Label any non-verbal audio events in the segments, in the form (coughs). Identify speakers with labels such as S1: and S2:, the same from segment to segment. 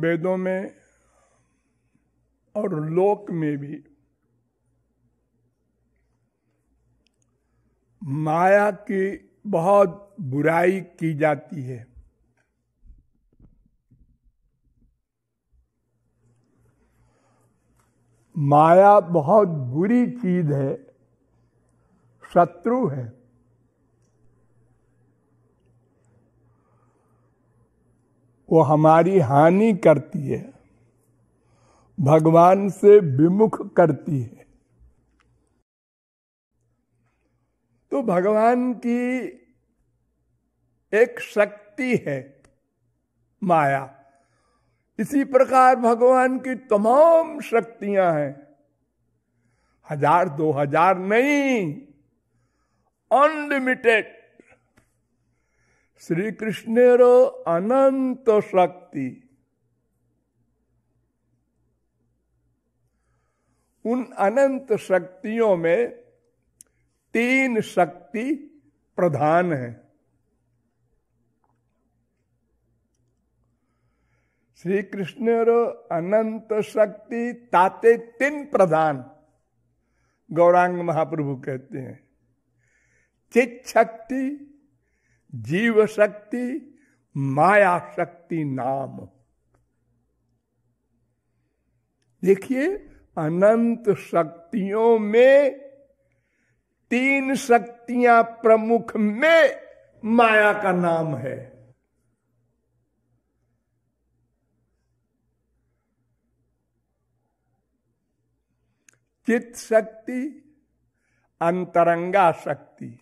S1: वेदों में और लोक में भी माया की बहुत बुराई की जाती है माया बहुत बुरी चीज है शत्रु है वो हमारी हानि करती है भगवान से विमुख करती है तो भगवान की एक शक्ति है माया इसी प्रकार भगवान की तमाम शक्तियां हैं हजार दो हजार नहीं अनलिमिटेड श्री કૃષ્ણેરો अनंत शक्ति उन अनंत शक्तियों में तीन शक्ति प्रधान है श्री कृष्ण अनंत शक्ति ताते तीन प्रधान गौरांग महाप्रभु कहते हैं चित शक्ति जीव शक्ति माया शक्ति नाम देखिए अनंत शक्तियों में तीन शक्तियां प्रमुख में माया का नाम है चित्त शक्ति अंतरंगा शक्ति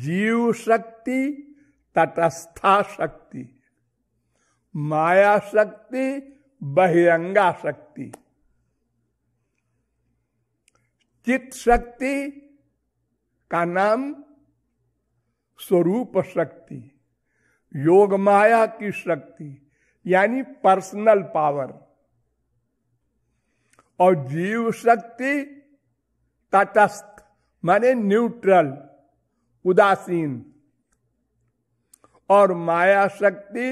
S1: जीव शक्ति तटस्था शक्ति माया शक्ति बहिरंगा शक्ति चित शक्ति का नाम स्वरूप शक्ति योग माया की शक्ति यानी पर्सनल पावर और जीव शक्ति तटस्थ माने न्यूट्रल उदासीन और माया शक्ति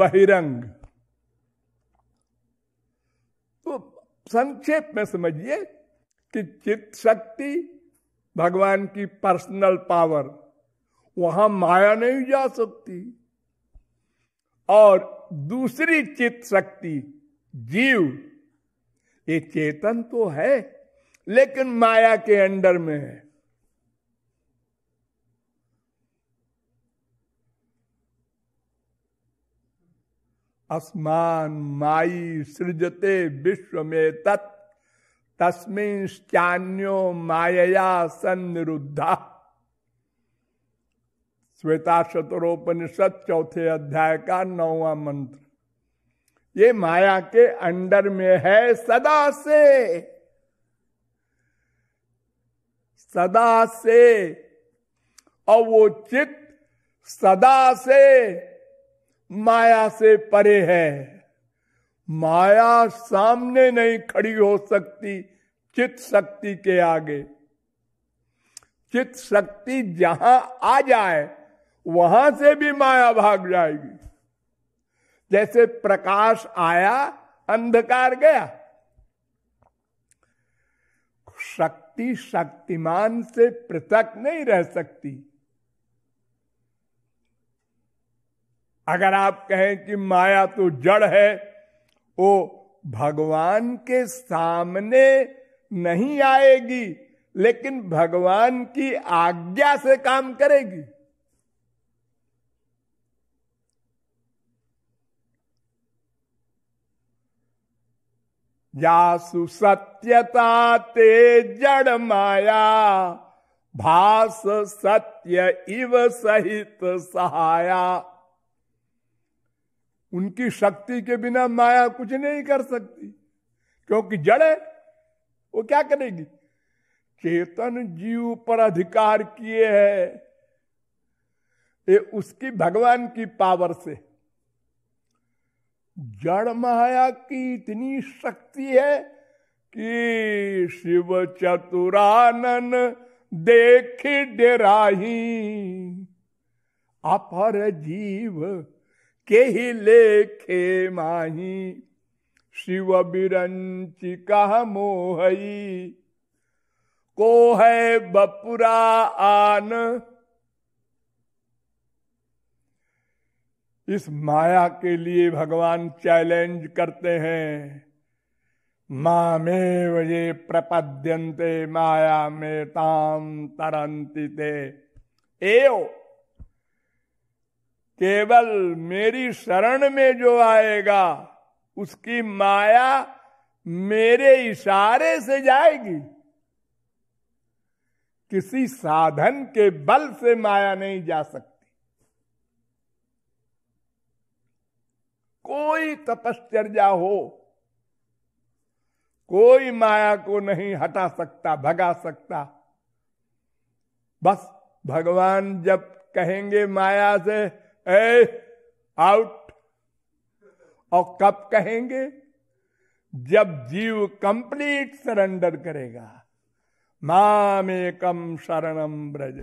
S1: बहिरंग तो संक्षेप में समझिए कि चित्त शक्ति भगवान की पर्सनल पावर वहां माया नहीं जा सकती और दूसरी चित्त शक्ति जीव ये चेतन तो है लेकिन माया के अंडर में है अस्मान माई सृजते विश्व में तत् तस्मिश्चान्यो मायया सन्निरुद्धा श्वेता शत्रोपनिषद चौथे अध्याय का नौवा मंत्र ये माया के अंडर में है सदा से सदा से और वो चित सदा से माया से परे है माया सामने नहीं खड़ी हो सकती चित शक्ति के आगे चित शक्ति जहां आ जाए वहां से भी माया भाग जाएगी जैसे प्रकाश आया अंधकार गया शक्ति शक्तिमान से पृथक नहीं रह सकती अगर आप कहें कि माया तो जड़ है वो भगवान के सामने नहीं आएगी लेकिन भगवान की आज्ञा से काम करेगी जासु सत्यता ते जड़ माया भास सत्य इव सहित सहाया उनकी शक्ति के बिना माया कुछ नहीं कर सकती क्योंकि जड़ है वो क्या करेगी चेतन जीव पर अधिकार किए है ये उसकी भगवान की पावर से जड़ माया की इतनी शक्ति है कि शिव चतुरानन देख डेराही अपर जीव के ही लेखे माही शिव बिरंची कह मोहई को है बपुरा आन इस माया के लिए भगवान चैलेंज करते हैं माँ में वे प्रपद्यंते माया में ताम तरंती ते एव केवल मेरी शरण में जो आएगा उसकी माया मेरे इशारे से जाएगी किसी साधन के बल से माया नहीं जा सकती कोई तपश्चर्या हो कोई माया को नहीं हटा सकता भगा सकता बस भगवान जब कहेंगे माया से ए आउट और कब कहेंगे जब जीव कंप्लीट सरेंडर करेगा मामेकम शरणम ब्रज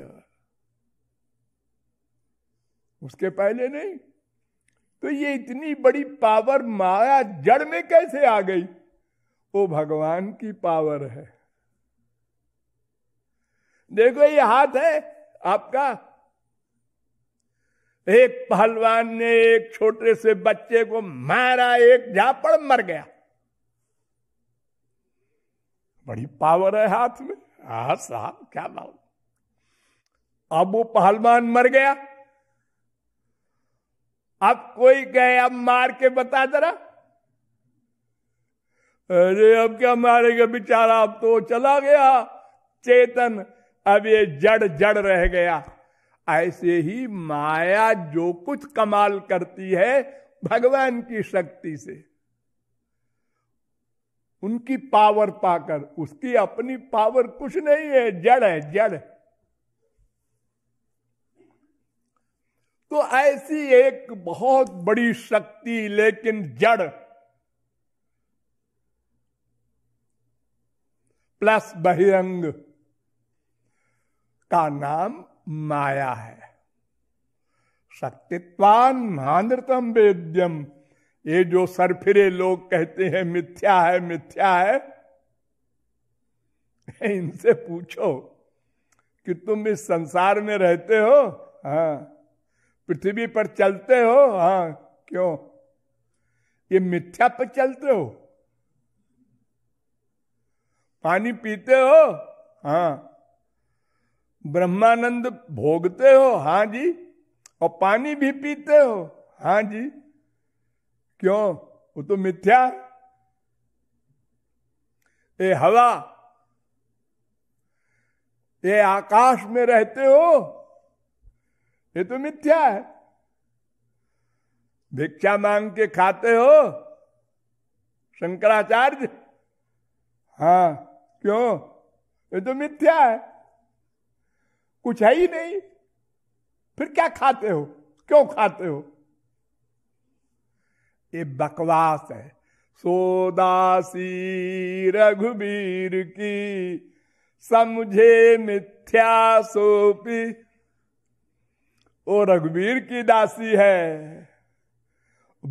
S1: उसके पहले नहीं तो ये इतनी बड़ी पावर माया जड़ में कैसे आ गई वो भगवान की पावर है देखो ये हाथ है आपका एक पहलवान ने एक छोटे से बच्चे को मारा एक झापड़ मर गया बड़ी पावर है हाथ में हा साहब क्या बात अब वो पहलवान मर गया अब कोई कहे अब मार के बता जरा अरे अब क्या मारेगा बेचारा अब तो चला गया चेतन अब ये जड़ जड़ रह गया ऐसे ही माया जो कुछ कमाल करती है भगवान की शक्ति से उनकी पावर पाकर उसकी अपनी पावर कुछ नहीं है जड़ है जड़ तो ऐसी एक बहुत बड़ी शक्ति लेकिन जड़ प्लस बहिरंग का नाम माया है शक्तित्वान महानृतम वेद्यम ये जो सरफिरे लोग कहते हैं मिथ्या है मिथ्या है इनसे पूछो कि तुम इस संसार में रहते हो हाँ पृथ्वी पर चलते हो हाँ क्यों ये मिथ्या पर चलते हो पानी पीते हो हाँ ब्रह्मानंद भोगते हो हाँ जी और पानी भी पीते हो हाँ जी क्यों वो तो मिथ्या ये हवा ये आकाश में रहते हो ये तो मिथ्या है भिक्षा मांग के खाते हो शंकराचार्य हाँ क्यों ये तो मिथ्या है कुछ है ही नहीं फिर क्या खाते हो क्यों खाते हो ये बकवास है सोदासी रघुबीर की समझे मिथ्या सोपी ओ रघुवीर की दासी है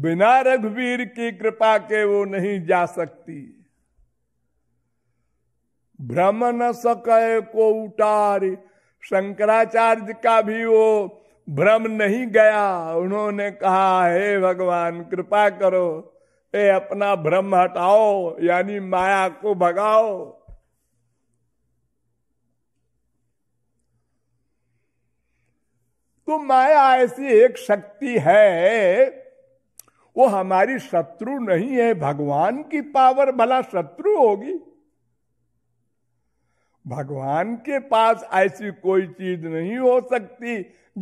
S1: बिना रघुवीर की कृपा के वो नहीं जा सकती भ्रम न को उतारी शंकराचार्य का भी वो भ्रम नहीं गया उन्होंने कहा हे भगवान कृपा करो हे अपना भ्रम हटाओ यानी माया को भगाओ तो माया ऐसी एक शक्ति है वो हमारी शत्रु नहीं है भगवान की पावर भला शत्रु होगी भगवान के पास ऐसी कोई चीज नहीं हो सकती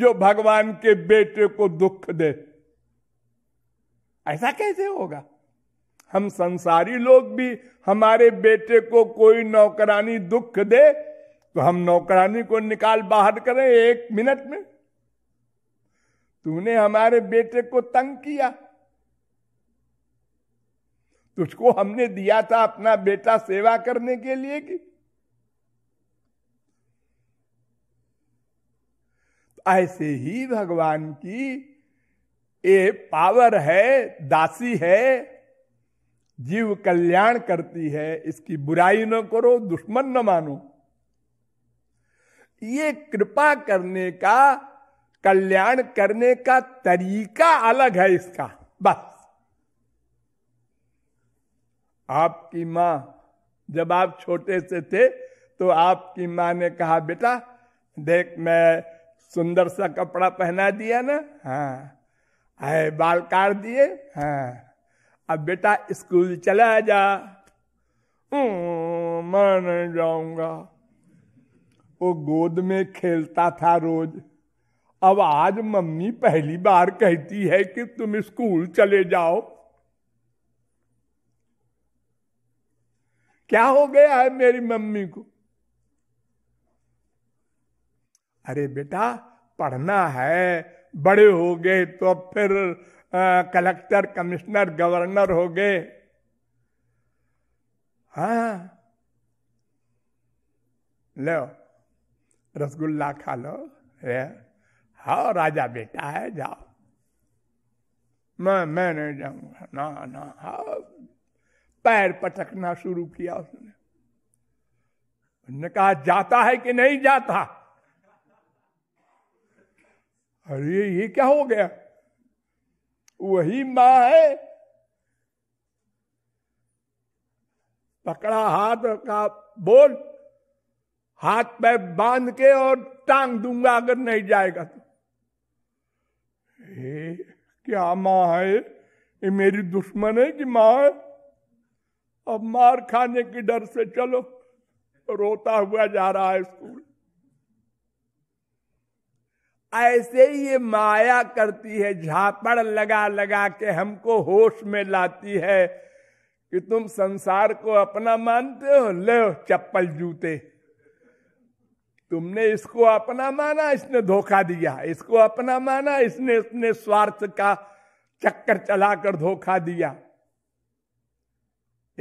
S1: जो भगवान के बेटे को दुख दे ऐसा कैसे होगा हम संसारी लोग भी हमारे बेटे को कोई नौकरानी दुख दे तो हम नौकरानी को निकाल बाहर करें एक मिनट में तूने हमारे बेटे को तंग किया तुझको हमने दिया था अपना बेटा सेवा करने के लिए कि ऐसे ही भगवान की ये पावर है दासी है जीव कल्याण करती है इसकी बुराई न करो दुश्मन न मानो ये कृपा करने का कल्याण करने का तरीका अलग है इसका बस आपकी मां जब आप छोटे से थे तो आपकी मां ने कहा बेटा देख मैं सुंदर सा कपड़ा पहना दिया ना हाँ आए बाल काट दिए हाँ अब बेटा स्कूल चला जा मैं नहीं जाऊंगा वो गोद में खेलता था रोज अब आज मम्मी पहली बार कहती है कि तुम स्कूल चले जाओ क्या हो गया है मेरी मम्मी को अरे बेटा पढ़ना है बड़े हो गए तो फिर आ, कलेक्टर कमिश्नर गवर्नर हो गए हाँ लो रसगुल्ला खा लो हाँ राजा बेटा है जाओ मैं मैं नहीं जाऊंगा ना ना हा पैर पटकना शुरू किया उसने उन्होंने कहा जाता है कि नहीं जाता अरे ये क्या हो गया वही माँ है पकड़ा हाथ का बोल हाथ पे बांध के और टांग दूंगा अगर नहीं जाएगा तो क्या माँ है ये मेरी दुश्मन है कि माँ है अब मार खाने के डर से चलो रोता हुआ जा रहा है स्कूल ऐसे ही ये माया करती है झापड़ लगा लगा के हमको होश में लाती है कि तुम संसार को अपना मानते हो ले चप्पल जूते तुमने इसको अपना माना इसने धोखा दिया इसको अपना माना इसने अपने स्वार्थ का चक्कर चलाकर धोखा दिया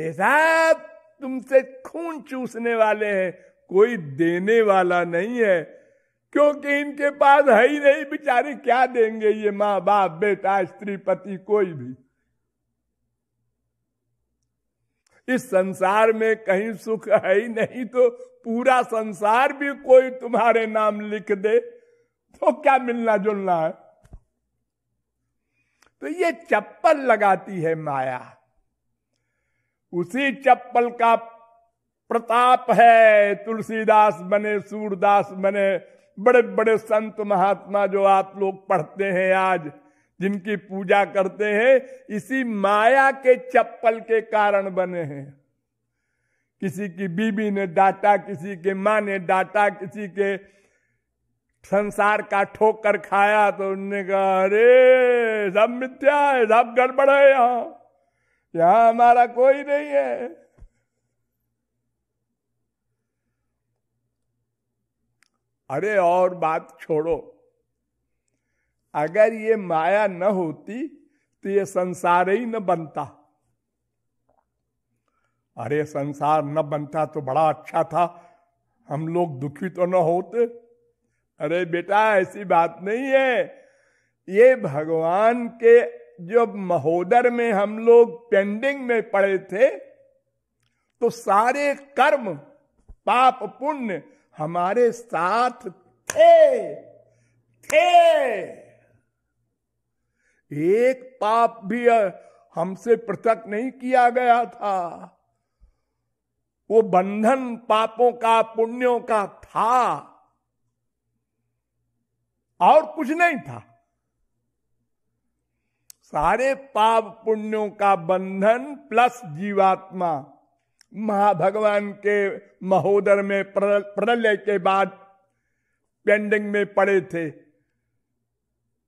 S1: ऐसा तुमसे खून चूसने वाले हैं कोई देने वाला नहीं है क्योंकि इनके पास है ही नहीं बेचारे क्या देंगे ये माँ बाप बेटा स्त्री पति कोई भी इस संसार में कहीं सुख है ही नहीं तो पूरा संसार भी कोई तुम्हारे नाम लिख दे तो क्या मिलना जुलना है तो ये चप्पल लगाती है माया उसी चप्पल का प्रताप है तुलसीदास बने सूरदास बने बड़े बड़े संत महात्मा जो आप लोग पढ़ते हैं आज जिनकी पूजा करते हैं इसी माया के चप्पल के कारण बने हैं किसी की बीबी ने डांटा किसी के माँ ने डांटा किसी के संसार का ठोकर खाया तो उनने कहा अरे सब मिथ्या है सब गड़बड़ है यहाँ यहाँ हमारा कोई नहीं है अरे और बात छोड़ो अगर ये माया न होती तो ये संसार ही न बनता अरे संसार न बनता तो बड़ा अच्छा था हम लोग दुखी तो न होते अरे बेटा ऐसी बात नहीं है ये भगवान के जो महोदर में हम लोग पेंडिंग में पड़े थे तो सारे कर्म पाप पुण्य हमारे साथ थे थे एक पाप भी हमसे पृथक नहीं किया गया था वो बंधन पापों का पुण्यों का था और कुछ नहीं था सारे पाप पुण्यों का बंधन प्लस जीवात्मा महाभगवान के महोदर में प्रलय के बाद पेंडिंग में पड़े थे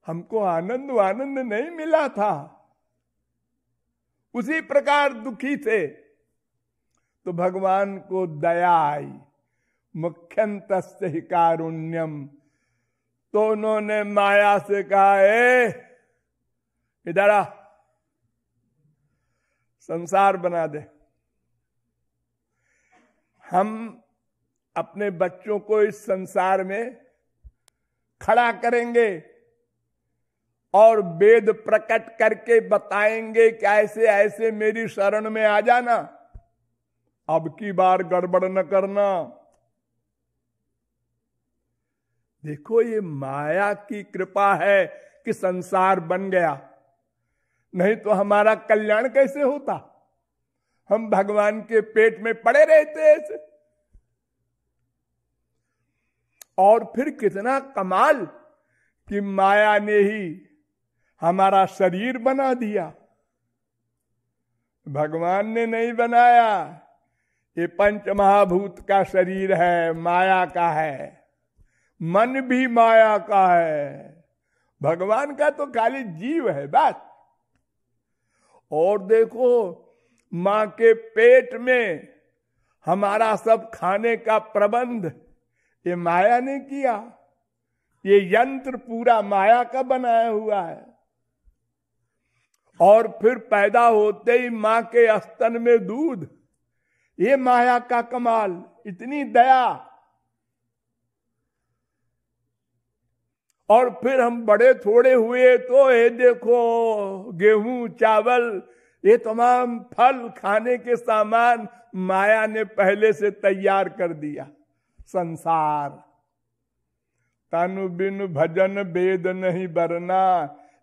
S1: हमको आनंद आनंद नहीं मिला था उसी प्रकार दुखी थे तो भगवान को दया आई मुख्यंत ही कारुण्यम तो उन्होंने माया से कहा ए इधर संसार बना दे हम अपने बच्चों को इस संसार में खड़ा करेंगे और वेद प्रकट करके बताएंगे कि ऐसे ऐसे मेरी शरण में आ जाना अब की बार गड़बड़ न करना देखो ये माया की कृपा है कि संसार बन गया नहीं तो हमारा कल्याण कैसे होता हम भगवान के पेट में पड़े रहते ऐसे और फिर कितना कमाल कि माया ने ही हमारा शरीर बना दिया भगवान ने नहीं बनाया ये पंच महाभूत का शरीर है माया का है मन भी माया का है भगवान का तो खाली जीव है बस और देखो मां के पेट में हमारा सब खाने का प्रबंध ये माया ने किया ये यंत्र पूरा माया का बनाया हुआ है और फिर पैदा होते ही मां के स्तन में दूध ये माया का कमाल इतनी दया और फिर हम बड़े थोड़े हुए तो ये देखो गेहूं चावल ये तमाम फल खाने के सामान माया ने पहले से तैयार कर दिया संसार तनु बिन भजन वेद नहीं बरना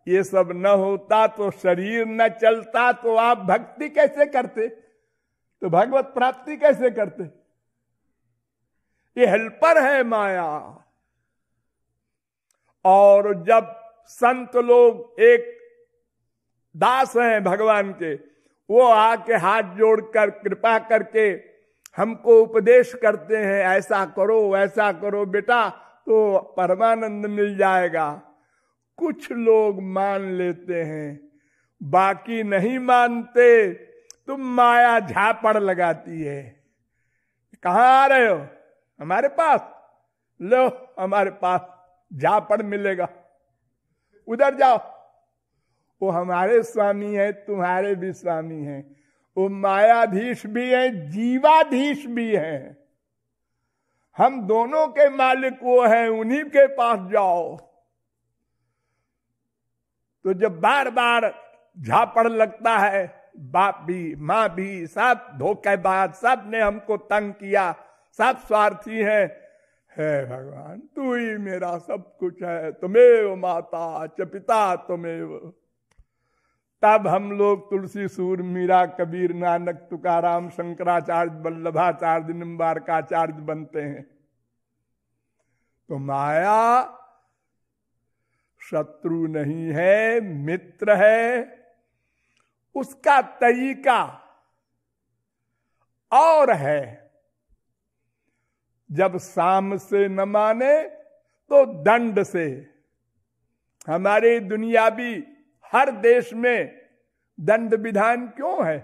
S1: ये सब न होता तो शरीर न चलता तो आप भक्ति कैसे करते तो भगवत प्राप्ति कैसे करते ये हेल्पर है माया और जब संत लोग एक दास हैं भगवान के वो आके हाथ जोड़कर कृपा करके हमको उपदेश करते हैं ऐसा करो वैसा करो बेटा तो परमानंद मिल जाएगा कुछ लोग मान लेते हैं बाकी नहीं मानते तुम माया झापड़ लगाती है कहा आ रहे हो हमारे पास लो हमारे पास झापड़ मिलेगा उधर जाओ वो हमारे स्वामी है तुम्हारे भी स्वामी है वो मायाधीश भी है जीवाधीश भी है हम दोनों के मालिक वो है उन्हीं के पास जाओ तो जब बार बार झापड़ लगता है बाप भी माँ भी सब धोखेबाज सब ने हमको तंग किया सब स्वार्थी हैं हे भगवान तू ही मेरा सब कुछ है तुम्हें माता च पिता तुम्हें तब हम लोग तुलसी सूर मीरा कबीर नानक तुकाराम शंकराचार्य वल्लभाचार्य निम्बारकाचार्य बनते हैं तो माया शत्रु नहीं है मित्र है उसका तरीका और है जब शाम से न माने तो दंड से हमारी दुनिया भी हर देश में दंड विधान क्यों है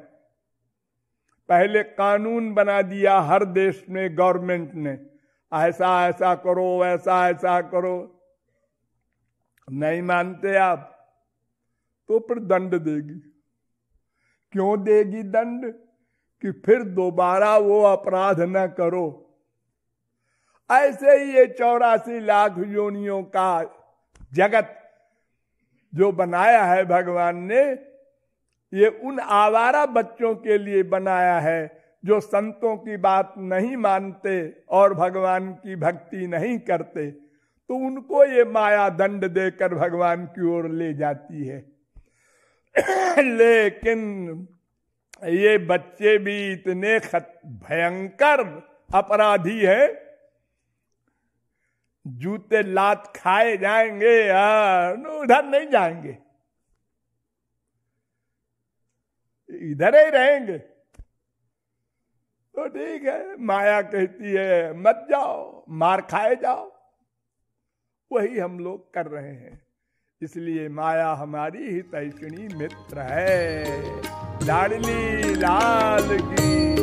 S1: पहले कानून बना दिया हर देश में गवर्नमेंट ने ऐसा ऐसा करो ऐसा ऐसा करो नहीं मानते आप तो फिर दंड देगी क्यों देगी दंड कि फिर दोबारा वो अपराध न करो ऐसे ही ये चौरासी लाख योनियों का जगत जो बनाया है भगवान ने ये उन आवारा बच्चों के लिए बनाया है जो संतों की बात नहीं मानते और भगवान की भक्ति नहीं करते तो उनको ये माया दंड देकर भगवान की ओर ले जाती है (coughs) लेकिन ये बच्चे भी इतने भयंकर अपराधी हैं जूते लात खाए जाएंगे यार उधर नहीं जाएंगे इधर ही रहेंगे तो ठीक है माया कहती है मत जाओ मार खाए जाओ वही हम लोग कर रहे हैं इसलिए माया हमारी ही तैषणी मित्र है लाडली लाल की